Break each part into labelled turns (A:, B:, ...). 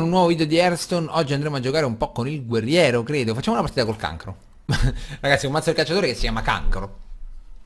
A: un nuovo video di Hearthstone, oggi andremo a giocare un po' con il guerriero, credo. Facciamo una partita col cancro. ragazzi, un mazzo del cacciatore che si chiama cancro.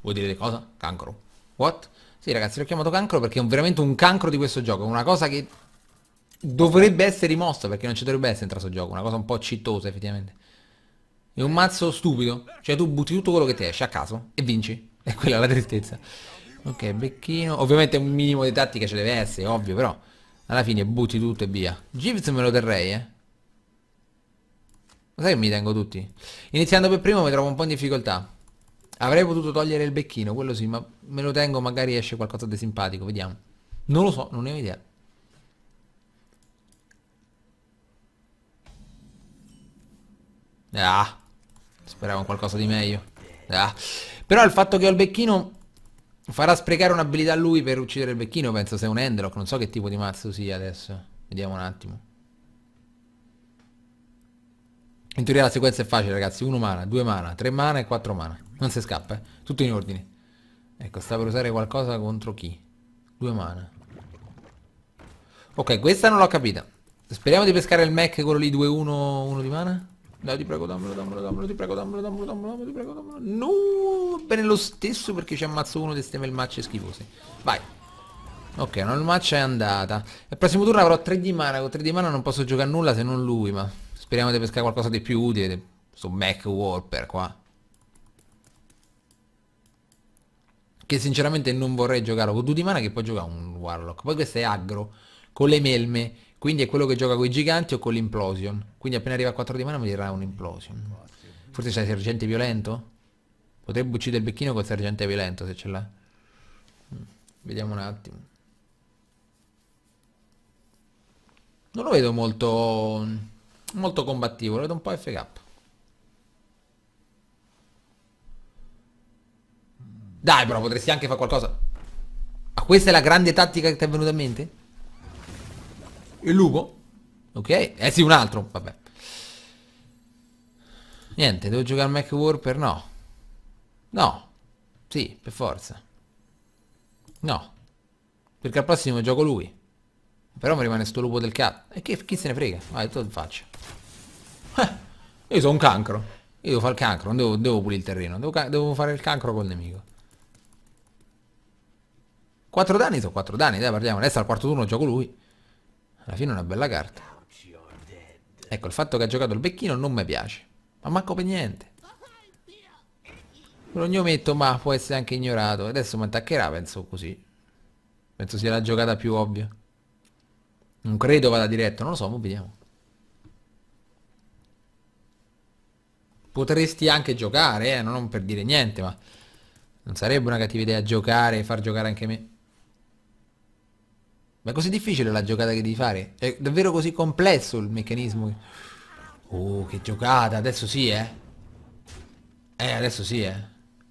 A: Vuol dire cosa? Cancro. What? Sì, ragazzi, l'ho chiamato cancro perché è veramente un cancro di questo gioco. Una cosa che dovrebbe essere rimossa perché non ci dovrebbe essere in questo gioco. Una cosa un po' cittosa, effettivamente. È un mazzo stupido. Cioè, tu butti tutto quello che ti esce a caso e vinci. è quella la tristezza. Ok, becchino. Ovviamente un minimo di tattica ce deve essere, ovvio, però... Alla fine butti tutto e via. Jeeves me lo terrei, eh. Lo sai che mi tengo tutti? Iniziando per primo mi trovo un po' in difficoltà. Avrei potuto togliere il becchino, quello sì, ma me lo tengo, magari esce qualcosa di simpatico, vediamo. Non lo so, non ne ho idea. Ah, speravo qualcosa di meglio. Ah. Però il fatto che ho il becchino Farà sprecare un'abilità a lui per uccidere il vecchino, penso sia un Endlock, non so che tipo di mazzo sia adesso. Vediamo un attimo. In teoria la sequenza è facile ragazzi, 1 mana, 2 mana, 3 mana e 4 mana. Non si scappa, eh. Tutto in ordine. Ecco, sta per usare qualcosa contro chi? 2 mana. Ok, questa non l'ho capita. Speriamo di pescare il mech quello lì 2-1, 1 di mana. Dai, ti prego, dammelo, dammelo, dammelo, ti prego, dammelo, dammelo, dammelo, dammelo ti prego, dammelo. No, bene lo stesso perché ci ammazzo uno di ste melmacce schifose. Vai. Ok, una melmaccia è andata. Il prossimo turno avrò 3 di mana, con 3 di mana non posso giocare nulla se non lui, ma speriamo di pescare qualcosa di più utile. Su Mac Warper qua. Che sinceramente non vorrei giocare. Con 2 di mana che può giocare un Warlock. Poi questo è aggro, con le melme quindi è quello che gioca con i giganti o con l'implosion. Quindi appena arriva a 4 di mana mi dirà un implosion. Forse sai sergente violento? Potrebbe uccidere il becchino col sergente violento se ce l'ha. Mm, vediamo un attimo. Non lo vedo molto, molto combattivo, lo vedo un po' FK. Dai però potresti anche fare qualcosa. Ma questa è la grande tattica che ti è venuta in mente? Il lupo? Ok, eh sì, un altro, vabbè. Niente, devo giocare Mac Warper? No. No. Sì, per forza. No. Perché al prossimo gioco lui. Però mi rimane sto lupo del cazzo. E che, chi se ne frega? ma tu lo faccio. Eh, io sono un cancro. Io devo fare il cancro, non devo, devo pulire il terreno. Devo, devo, fare il cancro col nemico. 4 danni sono 4 danni, dai parliamo. Adesso al quarto turno gioco lui. Alla fine è una bella carta. Ecco, il fatto che ha giocato il becchino non mi piace. Ma manco per niente. Lo L'ognometto ma può essere anche ignorato. Adesso mi attaccherà, penso così. Penso sia la giocata più ovvia. Non credo vada diretto, non lo so, ma vediamo. Potresti anche giocare, eh, non per dire niente, ma... Non sarebbe una cattiva idea giocare e far giocare anche me. Ma è così difficile la giocata che devi fare? È davvero così complesso il meccanismo? Oh, che giocata! Adesso sì, eh? Eh, adesso sì, eh?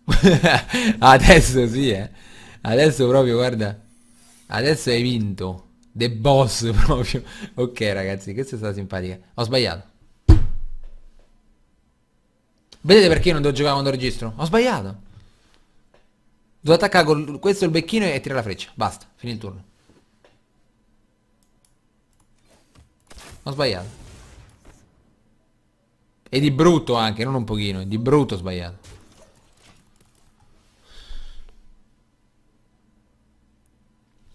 A: adesso sì, eh? Adesso proprio, guarda. Adesso hai vinto. The boss proprio. ok, ragazzi, questa è stata simpatica. Ho sbagliato. Vedete perché io non devo giocare quando registro? Ho sbagliato. Devo attaccare con questo il becchino e tirare la freccia. Basta, fine il turno. Ho sbagliato. E di brutto anche, non un pochino, di brutto ho sbagliato.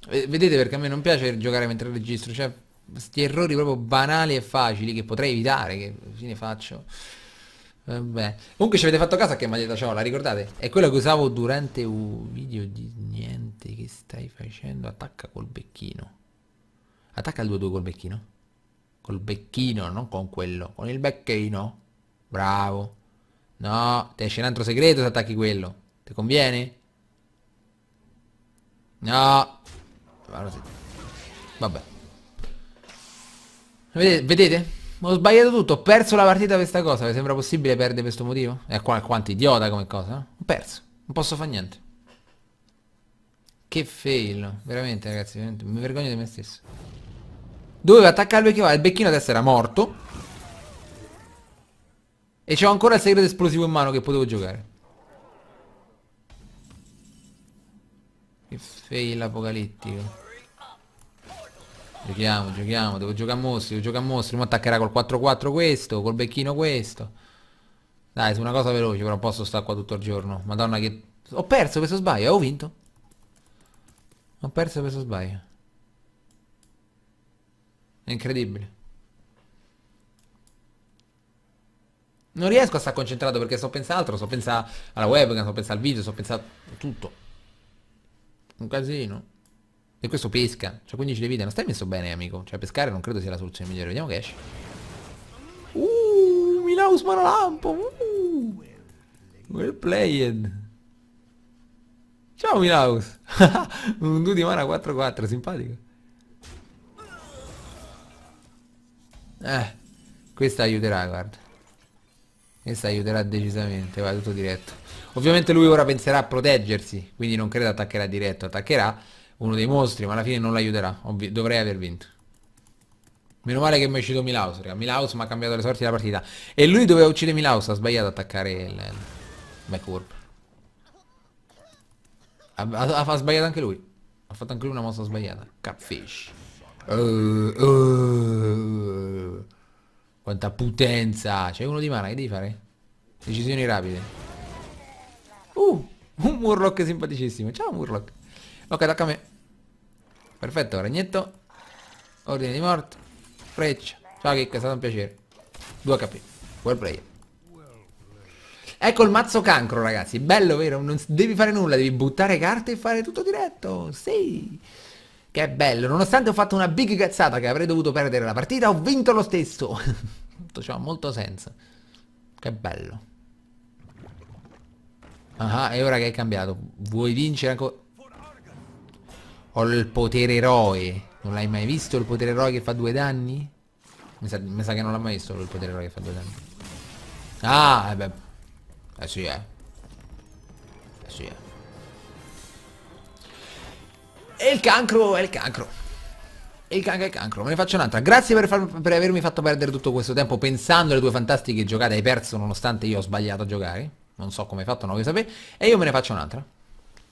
A: Eh, vedete perché a me non piace giocare mentre registro, cioè questi errori proprio banali e facili che potrei evitare, che ne faccio. Vabbè. Eh, Comunque ci avete fatto caso a che maglietta ciao, la ricordate? È quella che usavo durante un video di niente che stai facendo. Attacca col becchino. Attacca il 2-2 col becchino. Col becchino, non con quello. Con il becchino. Bravo. No, ti esce un altro segreto se attacchi quello. Ti conviene? No. Vabbè. Vedete? Vedete? Ho sbagliato tutto, ho perso la partita per questa cosa. Mi sembra possibile perdere per questo motivo? È qua, quanto idiota come cosa. Eh? Ho perso. Non posso fare niente. Che fail. Veramente ragazzi, veramente. mi vergogno di me stesso. Dovevo attaccare il vecchio il becchino adesso era morto E c'ho ancora il segreto esplosivo in mano che potevo giocare Che fail apocalittico Giochiamo, giochiamo, devo giocare a mostri, devo giocare a mostri mi attaccherà col 4-4 questo, col becchino questo Dai, su una cosa veloce, però posso stare qua tutto il giorno Madonna che... Ho perso questo sbaglio, eh, ho vinto Ho perso questo sbaglio è incredibile. Non riesco a stare concentrato perché sto pensando altro, sto pensando alla webcam, sto pensando al video, sto pensando a tutto. Un casino. E questo pesca, cioè 15 di vita, non stai messo bene amico. Cioè pescare non credo sia la soluzione migliore, vediamo che esce. Uh, Milaus Manalampo, uh. Well played. Ciao Milaus. Un 2 di mana 4-4, simpatico. Eh, questa aiuterà, guarda. Questa aiuterà decisamente, va tutto diretto. Ovviamente lui ora penserà a proteggersi, quindi non credo attaccherà diretto, attaccherà uno dei mostri, ma alla fine non l'aiuterà. Dovrei aver vinto. Meno male che mi è uscito Milaus, raga. Milaus mi ha cambiato le sorti della partita. E lui doveva uccidere Milaus, ha sbagliato ad attaccare il... Beh, curva. Ha, ha, ha sbagliato anche lui. Ha fatto anche lui una mossa sbagliata. Catfish. Uh, uh, quanta potenza. C'è uno di mana, che devi fare? Decisioni rapide. Uh, un Murloc simpaticissimo. Ciao Murloc. Ok, tocca a me. Perfetto, ragnetto. Ordine di morto Freccia. Ciao Kick, è stato un piacere. 2 HP. Well player. Ecco il mazzo cancro ragazzi, bello vero? Non devi fare nulla, devi buttare carte e fare tutto diretto, sì! Che bello, nonostante ho fatto una big cazzata che avrei dovuto perdere la partita, ho vinto lo stesso. Tutto ciò cioè, ha molto senso. Che bello. Ah, e ah, ora che è cambiato. Vuoi vincere ancora? Ho il potere eroe. Non l'hai mai visto il potere eroe che fa due danni? Mi sa, mi sa che non l'ha mai visto il potere eroe che fa due danni. Ah, e eh beh. Eh sì, eh. Eh sì, eh. E il cancro è il cancro. E il cancro è il cancro. Me ne faccio un'altra. Grazie per, far, per, avermi fatto perdere tutto questo tempo pensando alle due fantastiche giocate. Hai perso nonostante io ho sbagliato a giocare. Non so come hai fatto, non voglio sapere. E io me ne faccio un'altra.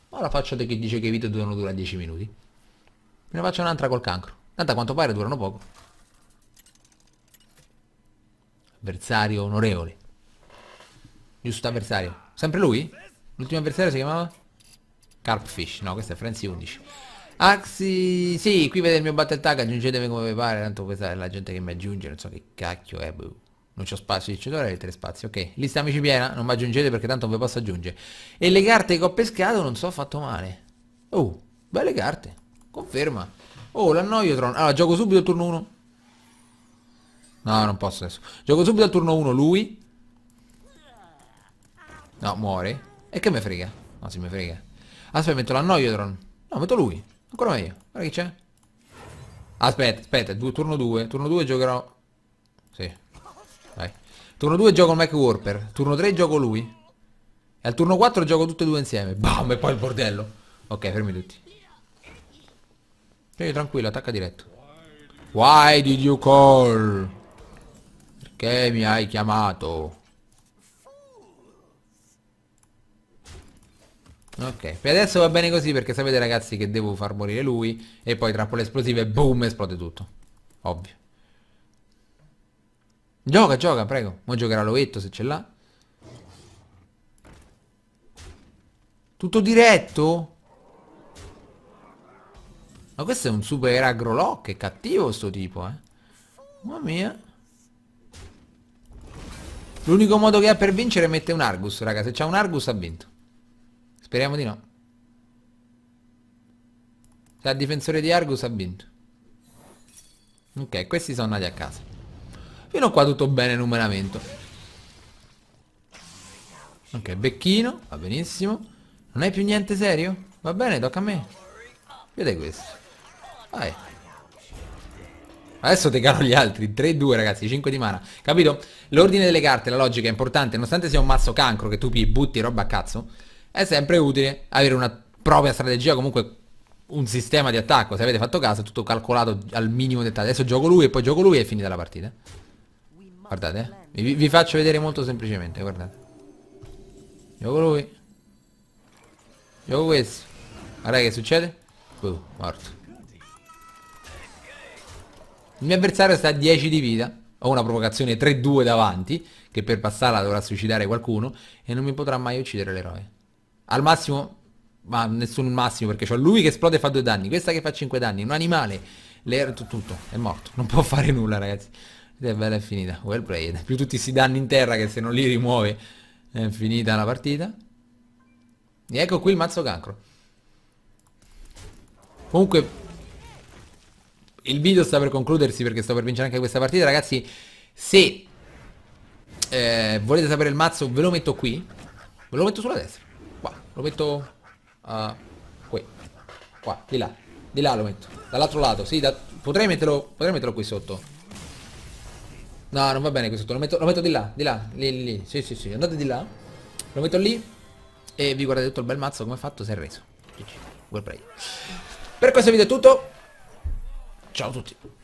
A: Ora faccio te che dice che i video devono durare 10 minuti. Me ne faccio un'altra col cancro. Tanto a quanto pare durano poco. Avversario onorevole. Giusto avversario. Sempre lui? L'ultimo avversario si chiamava? Carpfish. No, questo è Frenzy 11. Axi, sì, qui vede il mio battle tag, aggiungetemi come vi pare, tanto questa è la gente che mi aggiunge, non so che cacchio è, boh. Non c'ho spazio, ci dovrei tre spazi, ok. Lista amici piena, non mi aggiungete perché tanto non vi posso aggiungere. E le carte che ho pescato non so fatto male. Oh, belle carte, conferma. Oh, l'annoio Tron. Allora, gioco subito al turno 1. No, non posso adesso. Gioco subito al turno 1 lui. No, muore. E che mi frega? No, si mi frega. Aspetta, metto l'annoio Tron. No, metto lui. Ancora meglio. Guarda che c'è. Aspetta, aspetta, du turno 2. Turno 2 giocherò... Sì. Vai. Turno 2 gioco il Mac Warper. Turno 3 gioco lui. E al turno 4 gioco tutte e due insieme. Bam, e poi il bordello. Ok, fermi tutti. Sì, tranquillo, attacca diretto. Why did you call? Perché mi hai chiamato? Ok, per adesso va bene così perché sapete ragazzi che devo far morire lui e poi trappole esplosive, boom, esplode tutto. Ovvio. Gioca, gioca, prego. Mo giocherà l'ovetto se ce l'ha. Tutto diretto? Ma questo è un super agrolock, è cattivo sto tipo, eh. Mamma mia. L'unico modo che ha per vincere è mettere un Argus, raga. Se c'ha un Argus ha vinto. Speriamo di no. Da difensore di Argus ha vinto. Ok, questi sono andati a casa. Fino a qua tutto bene numeramento. Ok, becchino, va benissimo. Non hai più niente serio? Va bene, tocca a me. Vede questo. Vai. Adesso te caro gli altri, 3-2 ragazzi, 5 di mana Capito? L'ordine delle carte, la logica è importante Nonostante sia un mazzo cancro che tu butti roba a cazzo è sempre utile avere una propria strategia, comunque un sistema di attacco. Se avete fatto caso è tutto calcolato al minimo dettaglio. Adesso gioco lui e poi gioco lui e è finita la partita. Guardate, eh. vi, vi faccio vedere molto semplicemente, guardate. Gioco lui. Gioco questo. Guardate che succede. Uh, morto. Il mio avversario sta a 10 di vita. Ho una provocazione 3-2 davanti, che per passarla dovrà suicidare qualcuno, e non mi potrà mai uccidere l'eroe al massimo, ma nessun massimo perché c'ho lui che esplode e fa due danni, questa che fa cinque danni, un animale, le, tutto, è morto, non può fare nulla ragazzi. Ed è bella, è finita, well played, più tutti si danni in terra che se non li rimuove è finita la partita. E ecco qui il mazzo cancro. Comunque il video sta per concludersi perché sto per vincere anche questa partita ragazzi se eh, volete sapere il mazzo ve lo metto qui ve lo metto sulla destra lo metto... Uh, qui. Qua, di là. Di là lo metto. Dall'altro lato, sì, da... potrei, metterlo, potrei metterlo qui sotto. No, non va bene qui sotto. Lo metto, lo metto di là, di là, lì, lì, Sì, sì, sì. Andate di là. Lo metto lì. E vi guardate tutto il bel mazzo come ha fatto, si è reso. Per questo video è tutto. Ciao a tutti.